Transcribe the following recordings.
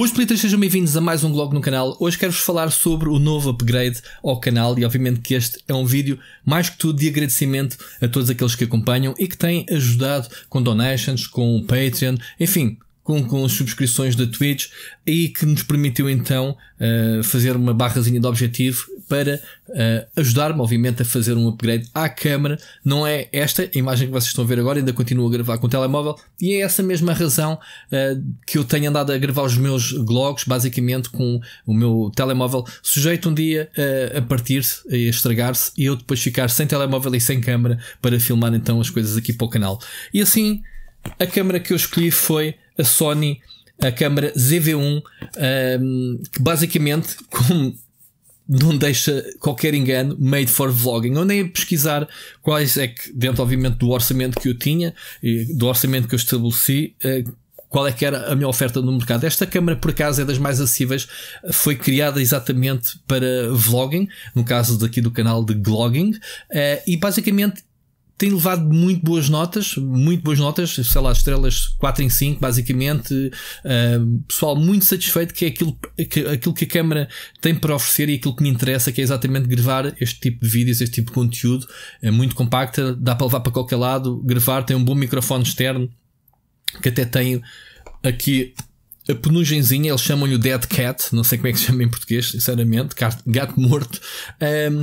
Boas pelitas, sejam bem-vindos a mais um blog no canal. Hoje quero-vos falar sobre o novo upgrade ao canal e obviamente que este é um vídeo mais que tudo de agradecimento a todos aqueles que acompanham e que têm ajudado com donations, com o Patreon, enfim, com, com as subscrições da Twitch e que nos permitiu então uh, fazer uma barrazinha de objetivo para uh, eh, ajudar-me, obviamente, a fazer um upgrade à câmera. Não é esta imagem que vocês estão a ver agora, ainda continuo a gravar com o telemóvel, e é essa mesma razão uh, que eu tenho andado a gravar os meus vlogs, basicamente com o meu telemóvel, sujeito um dia uh, a partir-se, a estragar-se, e eu depois ficar sem telemóvel e sem câmera para filmar então as coisas aqui para o canal. E assim, a câmera que eu escolhi foi a Sony a câmara ZV1, um, ehm, que basicamente, como não deixa qualquer engano, made for vlogging. Eu nem ia pesquisar quais é que, dentro obviamente do orçamento que eu tinha e do orçamento que eu estabeleci, eh, qual é que era a minha oferta no mercado. Esta câmara, por acaso, é das mais acessíveis, foi criada exatamente para vlogging, no caso daqui do canal de Glogging, eh, e basicamente tem levado muito boas notas, muito boas notas, sei lá, estrelas 4 em 5, basicamente. Uh, pessoal muito satisfeito que é aquilo que, aquilo que a câmera tem para oferecer e aquilo que me interessa, que é exatamente gravar este tipo de vídeos, este tipo de conteúdo. É muito compacta, dá para levar para qualquer lado, gravar, tem um bom microfone externo que até tenho aqui a penugensinha eles chamam-lhe o Dead Cat, não sei como é que se chama em português, sinceramente, gato morto. Um,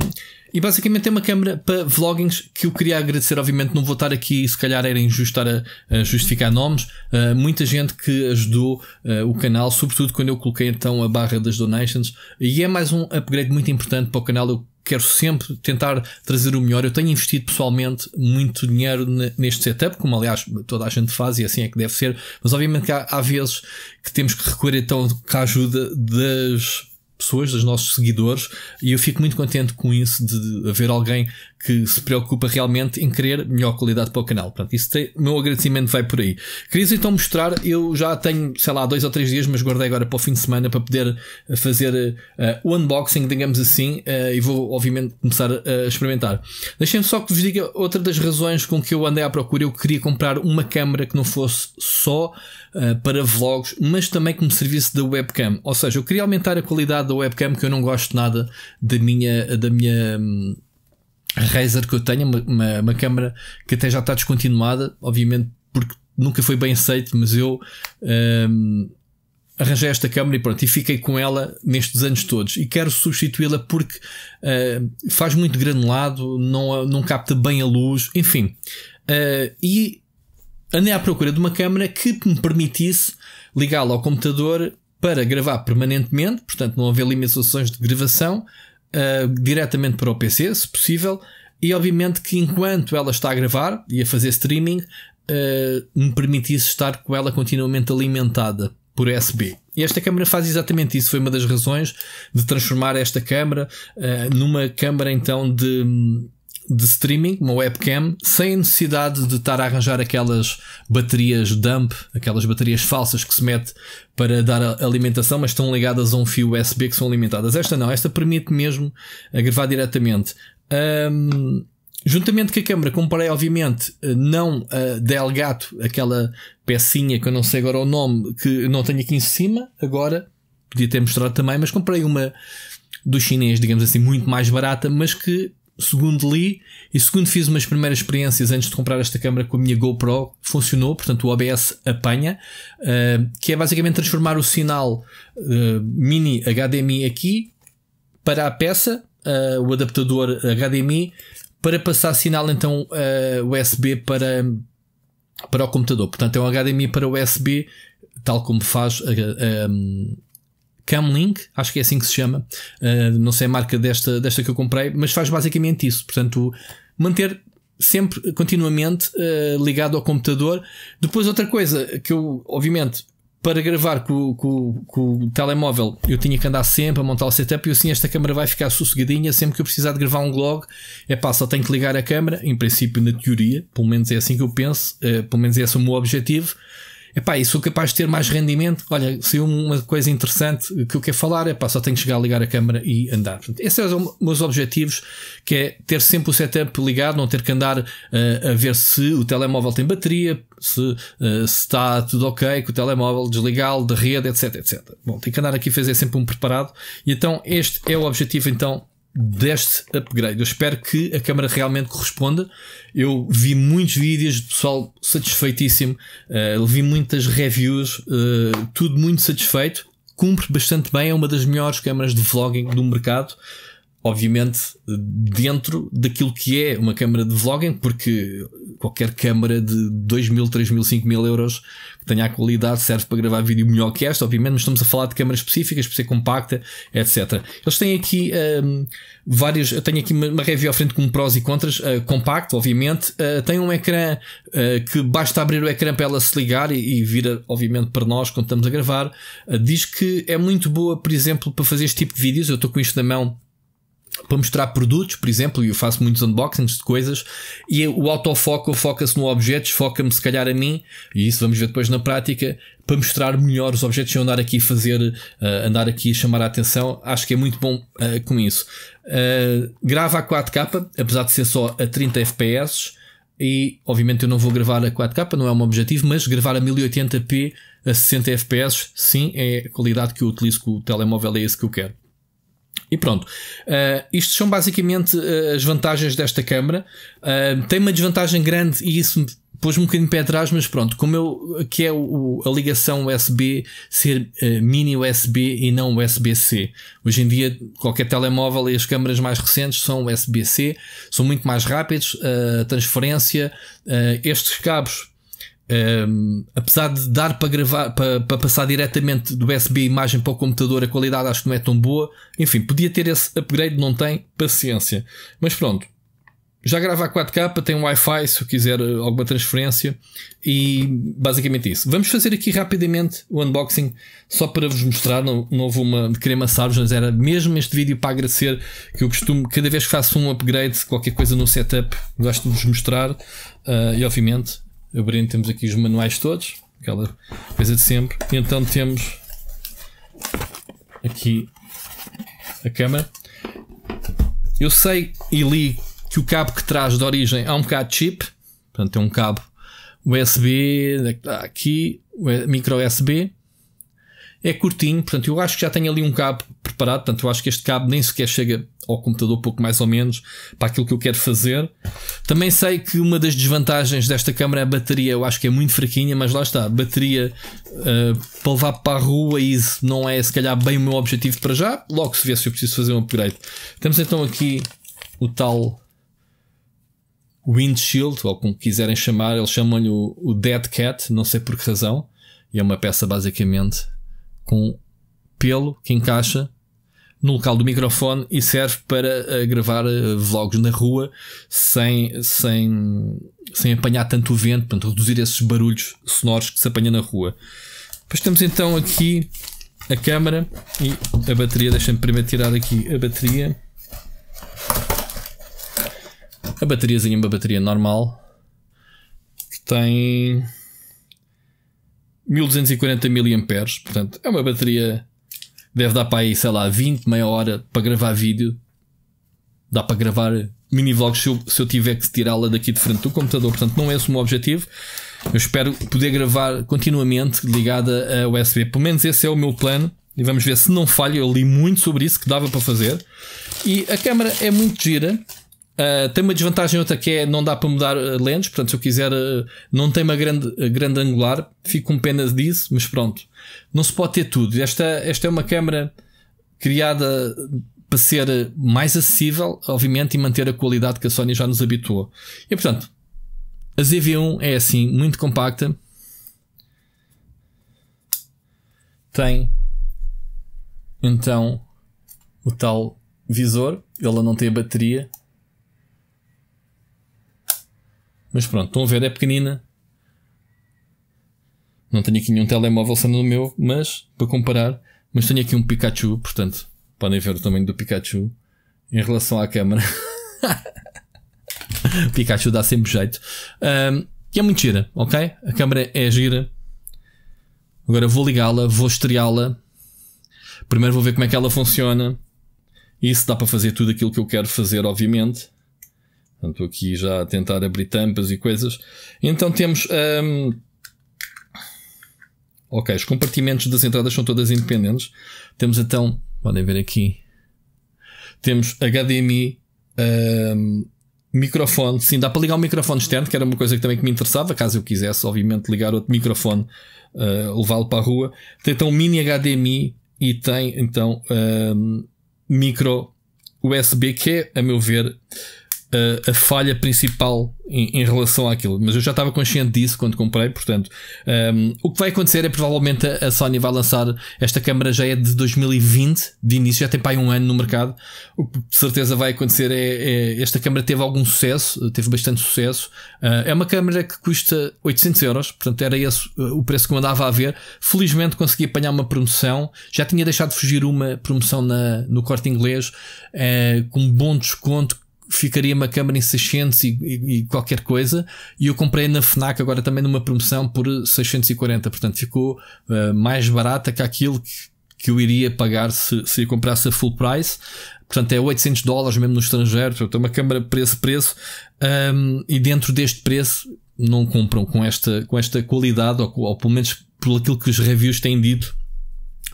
e basicamente é uma câmera para vloggings que eu queria agradecer, obviamente, não vou estar aqui, se calhar era injusto estar a, a justificar nomes. Uh, muita gente que ajudou uh, o canal, sobretudo quando eu coloquei então a barra das donations. E é mais um upgrade muito importante para o canal. Eu quero sempre tentar trazer o melhor. Eu tenho investido pessoalmente muito dinheiro neste setup, como aliás toda a gente faz e assim é que deve ser, mas obviamente que há, há vezes que temos que recorrer então à ajuda das pessoas, dos nossos seguidores, e eu fico muito contente com isso, de haver alguém que se preocupa realmente em querer melhor qualidade para o canal. Portanto, isso tem, o meu agradecimento vai por aí. Queria então mostrar, eu já tenho, sei lá, dois ou três dias, mas guardei agora para o fim de semana para poder eh, fazer uh, o unboxing, digamos assim, uh, e vou obviamente começar a experimentar. Deixem-me só que vos diga outra das razões com que eu andei à procura. Eu queria comprar uma câmera que não fosse só uh, para vlogs, mas também como serviço de da webcam. Ou seja, eu queria aumentar a qualidade da webcam que eu não gosto nada da minha, da minha hum, Razer que eu tenho, uma, uma, uma câmera que até já está descontinuada, obviamente porque nunca foi bem aceito, mas eu hum, arranjei esta câmera e pronto, e fiquei com ela nestes anos todos. E quero substituí-la porque hum, faz muito granulado, não, não capta bem a luz, enfim. Hum, e andei à procura de uma câmera que me permitisse ligá-la ao computador para gravar permanentemente, portanto não haver limitações de gravação eh, diretamente para o PC, se possível, e obviamente que enquanto ela está a gravar e a fazer streaming, uh, me permitisse estar com ela continuamente alimentada por USB. E esta câmera faz exatamente isso. Foi uma das razões de transformar esta câmera uh, eh, numa câmera então de de streaming, uma webcam, sem a necessidade de estar a arranjar aquelas baterias dump, aquelas baterias falsas que se mete para dar alimentação, mas estão ligadas a um fio USB que são alimentadas. Esta não, esta permite mesmo a gravar diretamente. Um, juntamente com a câmera, comprei obviamente não a Delgato, aquela pecinha que eu não sei agora o nome, que não tenho aqui em cima, agora podia ter mostrado também, mas comprei uma do chinês, digamos assim, muito mais barata, mas que segundo li e segundo fiz umas primeiras experiências antes de comprar esta câmera com a minha GoPro, funcionou, portanto o OBS apanha, uh, que é basicamente transformar o sinal uh, mini HDMI aqui para a peça, uh, o adaptador HDMI, para passar sinal então USB para, para o computador. Portanto é um HDMI para USB, tal como faz. Um, Camlink, acho que é assim que se chama. Uh, não sei a marca desta, desta que eu comprei, mas faz basicamente isso. Portanto, manter sempre continuamente uh, ligado ao computador. Depois, outra coisa que eu, obviamente, para gravar com, com, com, o telemóvel, eu tinha que andar sempre a montar o setup e assim esta câmera vai ficar sossegadinha sempre que eu precisar de gravar um vlog. É pá, só tenho que ligar a câmera, em princípio, na teoria, pelo menos é assim que eu penso, uh, pelo menos esse é o meu objetivo. Epá, e sou capaz de ter mais rendimento. Olha, se uma coisa interessante que eu quero falar, epá, só tenho que chegar a ligar a câmera e andar. Portanto, esses são os meus objetivos, que é ter sempre o setup ligado, não ter que andar uh, a ver se o telemóvel tem bateria, se, uh, se está tudo ok, com o telemóvel desligá-lo da rede, etc, etc. Bom, tenho que andar aqui a fazer sempre um preparado. E então este é o objetivo então deste upgrade. Eu espero que a câmera realmente corresponda. Eu vi muitos vídeos de pessoal satisfeitíssimo, uh, vi muitas reviews, uh, tudo muito satisfeito. Cumpre bastante bem, é uma das melhores câmaras de vlogging do mercado obviamente, dentro daquilo que é uma câmara de vlogging, porque qualquer câmara de 2 mil, 3 mil, 5 mil euros que tenha a qualidade serve para gravar vídeo melhor que esta, obviamente, mas estamos a falar de câmaras específicas por ser compacta, etc. Eles têm aqui um, vários, eu tenho aqui uma, review à frente com prós e contras, uh, compacto, obviamente, uh, tem um ecrã uh, que basta abrir o ecrã para ela se ligar e, e vira, obviamente, para nós quando estamos a gravar. diz que é muito boa, por exemplo, para fazer este tipo de vídeos, eu estou com isto na mão para mostrar produtos, por exemplo, e eu faço muitos unboxings de coisas, e o autofoco foca-se no objeto, foca me se calhar a mim, e isso vamos ver depois na prática, para mostrar melhor os objetos e andar aqui a fazer, uh, andar aqui a chamar a atenção, acho que é muito bom uh, com isso. Uh, eh, grava a 4K, apesar de ser só a 30 FPS, e obviamente eu não vou gravar a 4K, não é um objetivo, mas gravar a 1080p a 60 FPS, sim, é a qualidade que eu utilizo com o telemóvel, é isso que eu quero. E pronto. Uh, isto são basicamente uh, as vantagens desta câmara. Uh, tem uma desvantagem grande e isso pôs-me um bocadinho pé atrás, mas pronto, como eu que é o, a ligação USB ser uh, mini USB e não USB-C. Hoje em dia qualquer telemóvel e as câmaras mais recentes são USB-C, são muito mais rápidos, a uh, transferência, uh, estes cabos um, apesar de dar para gravar, para, para, passar diretamente do USB a imagem para o computador, a qualidade acho que não é tão boa. Enfim, podia ter esse upgrade, não tem paciência. Mas pronto, já grava a 4K, tem Wi-Fi se quiser eh, alguma transferência e basicamente isso. Vamos fazer aqui rapidamente o unboxing só para vos mostrar. Não, não houve uma de crema mas era mesmo este vídeo para agradecer que eu costumo, cada vez que faço um upgrade, qualquer coisa no setup, gosto de vos mostrar uh, e obviamente abrindo, temos aqui os manuais todos, aquela coisa de sempre. E então temos aqui a câmera. Eu sei e li que o cabo que traz de origem é um bocado chip, portanto é um cabo USB, aqui, micro USB. É curtinho, portanto eu acho que já tenho ali um cabo preparado, portanto, eu acho que este cabo nem sequer chega ao computador, pouco mais ou menos, para aquilo que eu quero fazer. Também sei que uma das desvantagens desta câmera é a bateria, eu acho que é muito fraquinha, mas lá está, bateria uh, para levar para a rua, isso não é se calhar bem o meu objetivo para já. Logo se vê se eu preciso fazer um upgrade. Temos então aqui o tal windshield, ou como quiserem chamar, eles chamam-lhe o, o Dead Cat, não sei por que razão. E é uma peça basicamente com pelo que encaixa no local do microfone e serve para eh, gravar eh, vlogs na rua sem, sem, sem apanhar tanto vento, portanto, reduzir esses barulhos sonoros que se apanha na rua. Depois temos então aqui a câmera e a bateria. Deixa-me primeiro tirar aqui a bateria. A bateriazinha é uma bateria normal que tem 1240 mAh, portanto é uma bateria deve dar para aí, sei lá, 20, meia hora para gravar vídeo. Dá para gravar mini vlogs se eu, se eu tiver que tirá-la daqui de frente do computador. Portanto, não é esse o meu objetivo. Eu espero poder gravar continuamente ligada a USB. Pelo menos esse é o meu plano. E vamos ver se não falha. Eu li muito sobre isso que dava para fazer. E a câmera é muito gira. Uh, tem uma desvantagem outra que é não dá para mudar ah, lentes, portanto, se eu quiser, uh, não tem uma grande, grande angular, fico com pena disso, mas pronto. Não se pode ter tudo. Esta, esta é uma câmera criada para ser mais acessível, obviamente, e manter a qualidade que a Sony já nos habituou. E portanto, a ZV1 é assim, muito compacta. Tem então o tal visor, ela não tem a bateria, Mas pronto, estão a ver, é pequenina. Não tenho aqui nenhum telemóvel sendo o meu, mas para comparar, mas tenho aqui um Pikachu, portanto, podem ver o tamanho do Pikachu em relação à câmera. o Pikachu dá sempre jeito. Um, e é muito gira, ok? A câmera é gira. Agora vou ligá-la, vou estreá-la. Primeiro vou ver como é que ela funciona. Isso dá para fazer tudo aquilo que eu quero fazer, obviamente estou aqui já a tentar abrir tampas e coisas. Então temos. Um... Ok, os compartimentos das entradas são todas independentes. Temos então. Podem ver aqui. Temos HDMI. Um... Microfone, sim, dá para ligar o um microfone externo, que era uma coisa que também que me interessava, caso eu quisesse, obviamente, ligar outro microfone, uh, levá-lo para a rua. Tem então mini HDMI e tem então um, micro USB, que é, a meu ver, a, a falha principal em, em, relação àquilo. Mas eu já estava consciente disso quando comprei, portanto, um, o que vai acontecer é provavelmente a, Sony vai lançar esta câmara já é de 2020, de início, já tem para aí um ano no mercado. O que de certeza vai acontecer é, é esta câmara teve algum sucesso, teve bastante sucesso. Uh, é uma câmara que custa 800 euros, portanto, era esse uh, o preço que eu andava a ver. Felizmente consegui apanhar uma promoção, já tinha deixado de fugir uma promoção na, no corte inglês, uh, com um bom desconto ficaria uma câmara câmera em 600 e, e, e, qualquer coisa, e eu comprei na Fnac agora também numa promoção por 640, portanto ficou uh, mais barata que aquilo que, que eu iria pagar se, se eu comprasse a full price. Portanto, é 800 dólares mesmo no estrangeiro. Portanto, é uma câmara preço-preço. Um, ehm, e dentro deste preço, não compram com esta, com esta qualidade, ou, ou pelo menos por aquilo que os reviews têm dito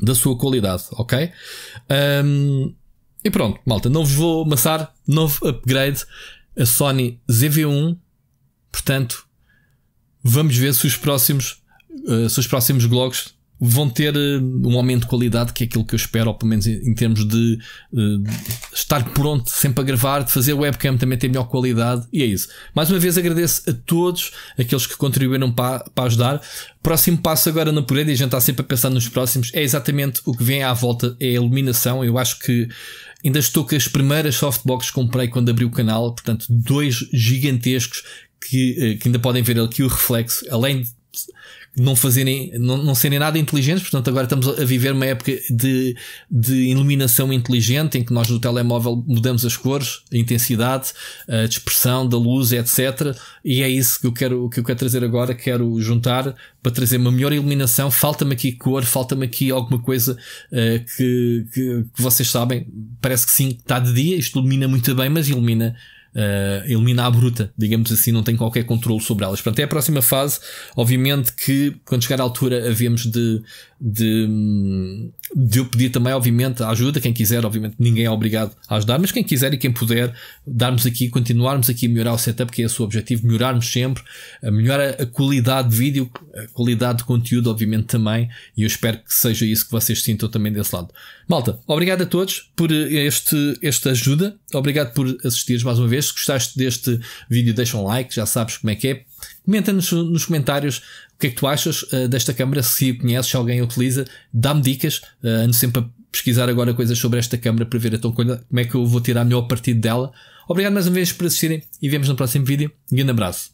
da sua qualidade, ok? Um, ehm, e pronto, malta, não vos vou amassar. Novo upgrade, a Sony ZV1. Portanto, vamos ver se os próximos, uh, se os próximos blogs vão ter eh, um aumento de qualidade, que é aquilo que eu espero, ou pelo menos em termos de, de eh, estar pronto sempre a gravar, de fazer webcam também ter melhor qualidade, e é isso. Mais uma vez agradeço a todos aqueles que contribuíram para, para ajudar. Próximo passo agora na parede, e a gente está sempre a pensar nos próximos, é exatamente o que vem à volta, é a iluminação. Eu acho que Ainda estou com as primeiras softboxes que comprei quando abri o canal, portanto, dois gigantescos que, eh, que ainda podem ver aqui o reflexo, além de não fazerem, não, não serem nada inteligentes, portanto agora estamos a viver uma época de, de iluminação inteligente em que nós no telemóvel mudamos as cores, a intensidade, a dispersão da luz, etc. E é isso que eu quero, que eu quero trazer agora, quero juntar para trazer uma melhor iluminação. Falta-me aqui cor, falta-me aqui alguma coisa uh, que, que, que, vocês sabem. Parece que sim, está de dia, isto ilumina muito bem, mas ilumina uh, eh, elimina a bruta, digamos assim, não tem qualquer controle sobre elas. Portanto, é a próxima fase. Obviamente que quando chegar à altura havemos de, de, hum, de eu pedir também, obviamente, a ajuda, quem quiser, obviamente, ninguém é obrigado a ajudar, mas quem quiser e quem puder, darmos aqui, continuarmos aqui a melhorar o setup, que é o seu objetivo, melhorarmos sempre, a melhorar a qualidade de vídeo, a qualidade de conteúdo, obviamente, também, e eu espero que seja isso que vocês sintam também desse lado. Malta, obrigado a todos por eh, este, esta ajuda, obrigado por assistires mais uma vez. Se gostaste deste vídeo, deixa um like, já sabes como é que é. Comenta nos, nos comentários o que é que tu achas uh, desta câmara? Se conheces, se alguém a utiliza, dá-me dicas. Uh, ando sempre a pesquisar agora coisas sobre esta câmara para ver então é, como é que eu vou tirar melhor partido dela. Obrigado mais uma vez por assistirem e vemos no próximo vídeo. Um grande abraço.